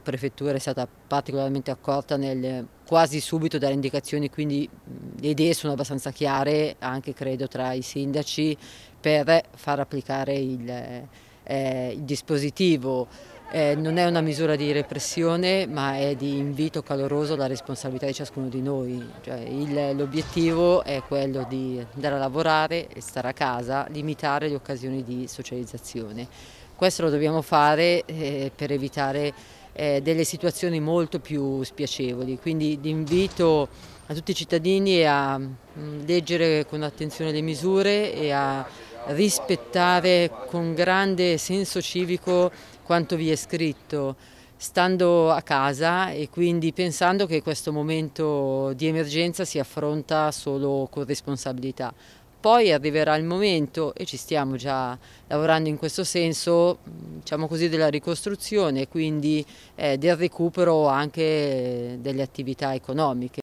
La prefettura è stata particolarmente accorta nel quasi subito dare indicazioni, quindi le idee sono abbastanza chiare, anche credo tra i sindaci, per far applicare il, eh, il dispositivo. Eh, non è una misura di repressione ma è di invito caloroso alla responsabilità di ciascuno di noi. Cioè, l'obiettivo è quello di andare a lavorare e stare a casa, limitare le occasioni di socializzazione. Questo lo dobbiamo fare eh, per evitare eh, delle situazioni molto più spiacevoli. Quindi invito a tutti i cittadini a mm, leggere con attenzione le misure e a rispettare con grande senso civico quanto vi è scritto stando a casa e quindi pensando che questo momento di emergenza si affronta solo con responsabilità. Poi arriverà il momento, e ci stiamo già lavorando in questo senso, diciamo così, della ricostruzione e quindi eh, del recupero anche delle attività economiche.